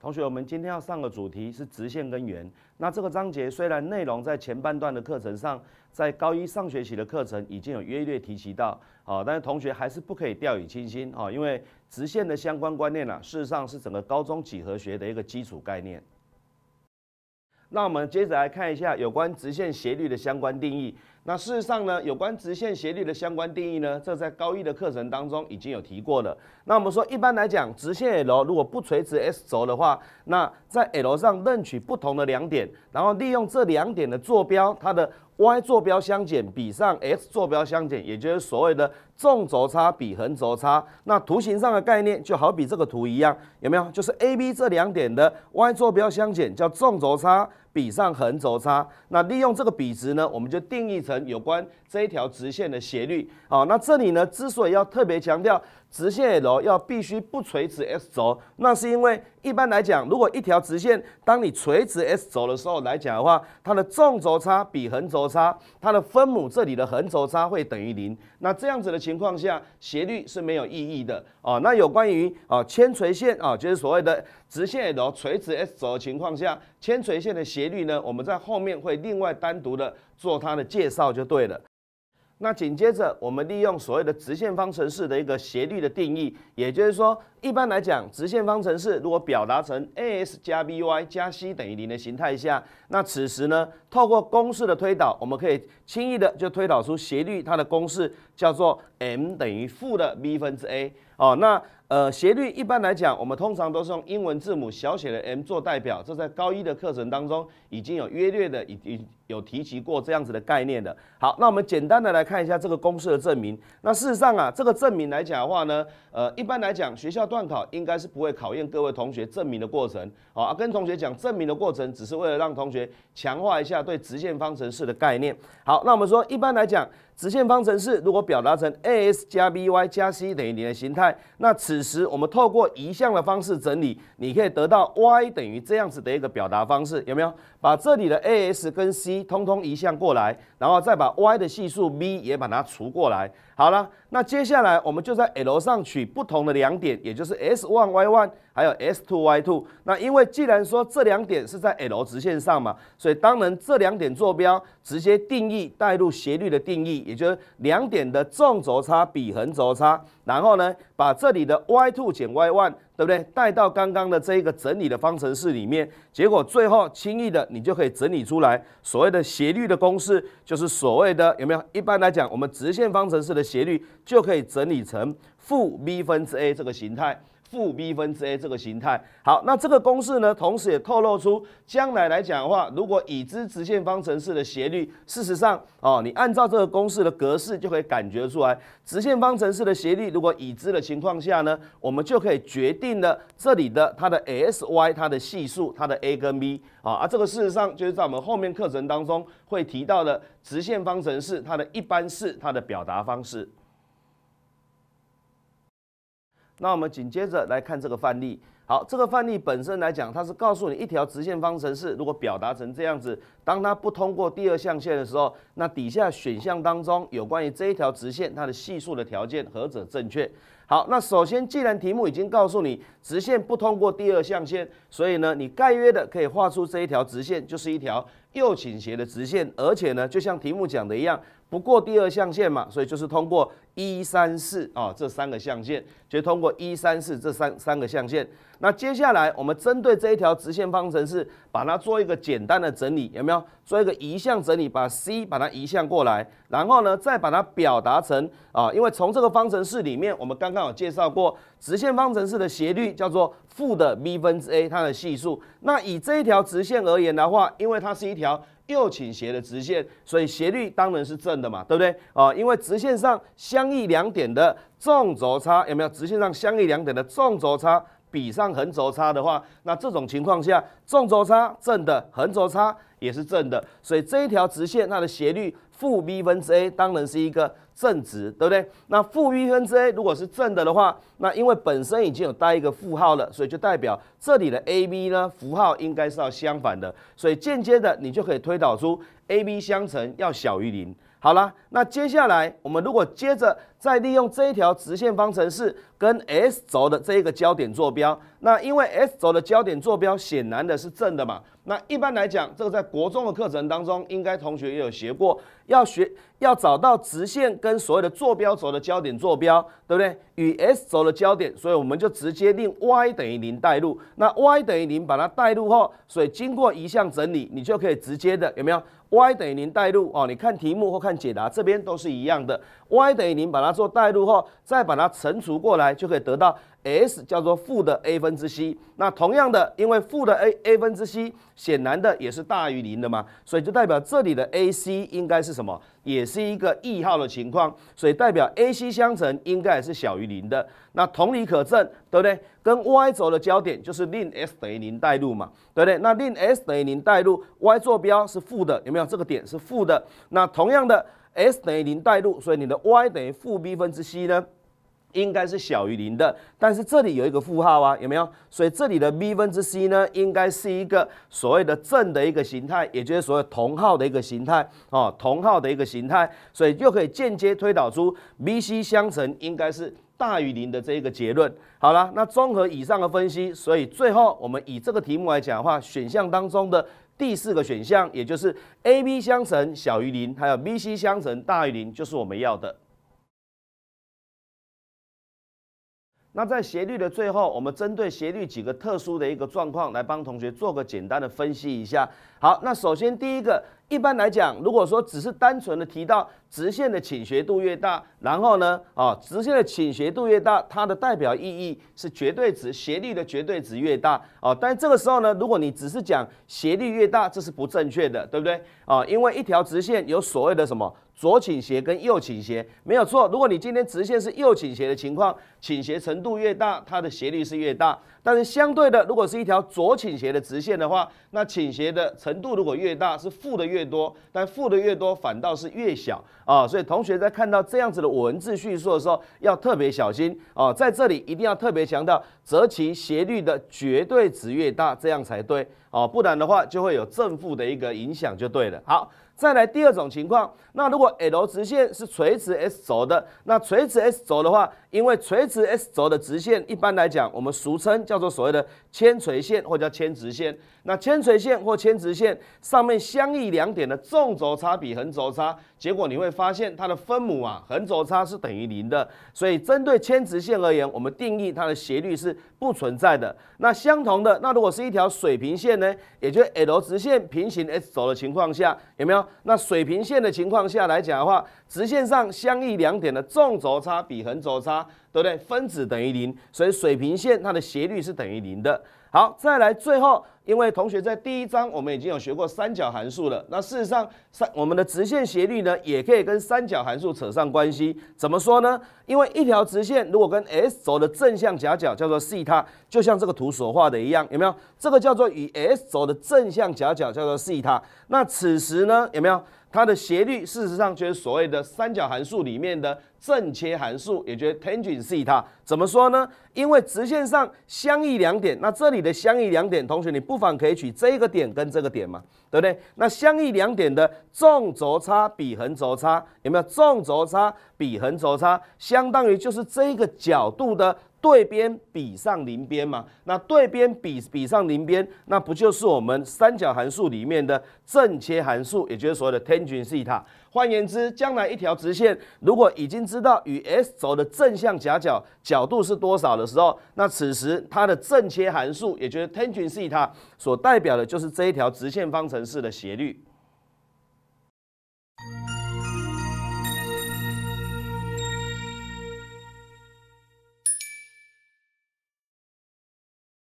同学，我们今天要上的主题是直线跟圆。那这个章节虽然内容在前半段的课程上，在高一上学期的课程已经有约略提及到，啊，但是同学还是不可以掉以轻心啊，因为直线的相关观念呢，事实上是整个高中几何学的一个基础概念。那我们接着来看一下有关直线斜率的相关定义。那事实上呢，有关直线斜率的相关定义呢，这在高一的课程当中已经有提过了。那我们说，一般来讲，直线 l 如果不垂直 S 轴的话，那在 l 上任取不同的两点，然后利用这两点的坐标，它的 y 坐标相减比上 x 坐标相减，也就是所谓的纵轴差比横轴差。那图形上的概念就好比这个图一样，有没有？就是 A B 这两点的 y 坐标相减叫纵轴差。比上横轴差，那利用这个比值呢，我们就定义成有关这一条直线的斜率。好，那这里呢，之所以要特别强调。直线 l 要必须不垂直 s 轴，那是因为一般来讲，如果一条直线当你垂直 s 轴的时候来讲的话，它的纵轴差比横轴差，它的分母这里的横轴差会等于零。那这样子的情况下，斜率是没有意义的哦。那有关于啊铅垂线啊，就是所谓的直线 l 垂直 s 轴的情况下，铅垂线的斜率呢，我们在后面会另外单独的做它的介绍就对了。那紧接着，我们利用所谓的直线方程式的一个斜率的定义，也就是说，一般来讲，直线方程式如果表达成 a s 加 b y 加 c 等于零的形态下，那此时呢，透过公式的推导，我们可以轻易的就推导出斜率它的公式，叫做 m 等于负的 b 分之 a。哦，那呃，斜率一般来讲，我们通常都是用英文字母小写的 m 做代表，这在高一的课程当中已经有约略的已已。有提及过这样子的概念的。好，那我们简单的来看一下这个公式的证明。那事实上啊，这个证明来讲的话呢，呃，一般来讲学校断考应该是不会考验各位同学证明的过程。啊，跟同学讲证明的过程，只是为了让同学强化一下对直线方程式的概念。好，那我们说一般来讲，直线方程式如果表达成 ax 加 by 加 c 等于0的形态，那此时我们透过移项的方式整理，你可以得到 y 等于这样子的一个表达方式，有没有？把这里的 ax 跟 c 通通移项过来，然后再把 y 的系数 b 也把它除过来。好了，那接下来我们就在 l 上取不同的两点，也就是 s one y one 还有 s two y two。那因为既然说这两点是在 l 直线上嘛，所以当然这两点坐标直接定义带入斜率的定义，也就是两点的纵轴差比横轴差。然后呢，把这里的 y two 减 y one。对不对？带到刚刚的这一个整理的方程式里面，结果最后轻易的你就可以整理出来所谓的斜率的公式，就是所谓的有没有？一般来讲，我们直线方程式的斜率就可以整理成负 b 分之 a 这个形态。负 b 分之 a 这个形态，好，那这个公式呢，同时也透露出将来来讲的话，如果已知直线方程式的斜率，事实上，哦，你按照这个公式的格式，就可以感觉出来，直线方程式的斜率如果已知的情况下呢，我们就可以决定了这里的它的 s y 它的系数，它的 a 跟 b 啊，而这个事实上就是在我们后面课程当中会提到的直线方程式它的一般式它的表达方式。那我们紧接着来看这个范例。好，这个范例本身来讲，它是告诉你一条直线方程式，如果表达成这样子，当它不通过第二象限的时候，那底下选项当中有关于这一条直线它的系数的条件何者正确？好，那首先既然题目已经告诉你直线不通过第二象限，所以呢，你概约的可以画出这一条直线就是一条右倾斜的直线，而且呢，就像题目讲的一样，不过第二象限嘛，所以就是通过。一三四啊，这三个象限，就通过一三四这三三个象限。那接下来，我们针对这一条直线方程式，把它做一个简单的整理，有没有？做一个移项整理，把 c 把它移项过来，然后呢，再把它表达成啊，因为从这个方程式里面，我们刚刚有介绍过。直线方程式的斜率叫做负的 b 分之 a，它的系数。那以这一条直线而言的话，因为它是一条右倾斜的直线，所以斜率当然是正的嘛，对不对？啊，因为直线上相异两点的纵轴差有没有？直线上相异两点的纵轴差比上横轴差的话，那这种情况下，纵轴差正的，横轴差也是正的，所以这一条直线它的斜率负 b 分之 a 当然是一个。正值对不对？那负 b 分之 a 如果是正的的话，那因为本身已经有带一个负号了，所以就代表这里的 a b 呢符号应该是要相反的，所以间接的你就可以推导出 a b 相乘要小于零。好了，那接下来我们如果接着再利用这一条直线方程式跟 s 轴的这一个焦点坐标，那因为 s 轴的焦点坐标显然的是正的嘛，那一般来讲，这个在国中的课程当中，应该同学也有学过要学。要找到直线跟所有的坐标轴的交点坐标，对不对？与 S 轴的交点，所以我们就直接令 y 等于零代入。那 y 等于零把它代入后，所以经过一项整理，你就可以直接的有没有？y 等于零代入哦，你看题目或看解答这边都是一样的。y 等于零把它做代入后，再把它乘除过来，就可以得到。S 叫做负的 a 分之 c，那同样的，因为负的 a a 分之 c 显然的也是大于零的嘛，所以就代表这里的 a c 应该是什么？也是一个异号的情况，所以代表 a c 相乘应该也是小于零的。那同理可证，对不对？跟 y 轴的交点就是令 s 等于零带入嘛，对不对？那令 s 等于零带入，y 坐标是负的，有没有？这个点是负的。那同样的，s 等于零带入，所以你的 y 等于负 b 分之 c 呢？应该是小于零的，但是这里有一个负号啊，有没有？所以这里的 b 分之 c 呢，应该是一个所谓的正的一个形态，也就是所谓同号的一个形态啊，同号的一个形态，所以又可以间接推导出 bc 相乘应该是大于零的这一个结论。好了，那综合以上的分析，所以最后我们以这个题目来讲的话，选项当中的第四个选项，也就是 ab 相乘小于零，还有 bc 相乘大于零，就是我们要的。那在斜率的最后，我们针对斜率几个特殊的一个状况，来帮同学做个简单的分析一下。好，那首先第一个，一般来讲，如果说只是单纯的提到直线的倾斜度越大，然后呢，啊，直线的倾斜度越大，它的代表意义是绝对值，斜率的绝对值越大，啊，但这个时候呢，如果你只是讲斜率越大，这是不正确的，对不对？啊，因为一条直线有所谓的什么？左倾斜跟右倾斜没有错。如果你今天直线是右倾斜的情况，倾斜程度越大，它的斜率是越大。但是相对的，如果是一条左倾斜的直线的话，那倾斜的程度如果越大，是负的越多。但负的越多，反倒是越小啊。所以同学在看到这样子的文字叙述的时候，要特别小心啊。在这里一定要特别强调，折其斜率的绝对值越大，这样才对哦。不然的话，就会有正负的一个影响，就对了。好。再来第二种情况，那如果 l 直线是垂直 s 轴的，那垂直 s 轴的话，因为垂直 s 轴的直线，一般来讲，我们俗称叫做所谓的铅垂线或叫铅直线。那铅垂线或铅直线上面相异两点的纵轴差比横轴差。结果你会发现它的分母啊，横轴差是等于零的，所以针对铅直线而言，我们定义它的斜率是不存在的。那相同的，那如果是一条水平线呢？也就是直线平行 x 轴的情况下，有没有？那水平线的情况下来讲的话，直线上相异两点的纵轴差比横轴差，对不对？分子等于零，所以水平线它的斜率是等于零的。好，再来最后。因为同学在第一章我们已经有学过三角函数了，那事实上三我们的直线斜率呢也可以跟三角函数扯上关系，怎么说呢？因为一条直线如果跟 s 轴的正向夹角叫做西塔，就像这个图所画的一样，有没有？这个叫做与 s 轴的正向夹角叫做西塔。那此时呢有没有它的斜率？事实上就是所谓的三角函数里面的正切函数，也就是 tangent 西塔。怎么说呢？因为直线上相异两点，那这里的相异两点，同学你不。反可以取这个点跟这个点嘛，对不对？那相异两点的纵轴差比横轴差有没有？纵轴差比横轴差，相当于就是这个角度的。对边比上邻边嘛，那对边比比上邻边，那不就是我们三角函数里面的正切函数，也就是所谓的 tangent theta。换言之，将来一条直线如果已经知道与 s 轴的正向夹角角度是多少的时候，那此时它的正切函数，也就是 tangent theta，所代表的就是这一条直线方程式的斜率。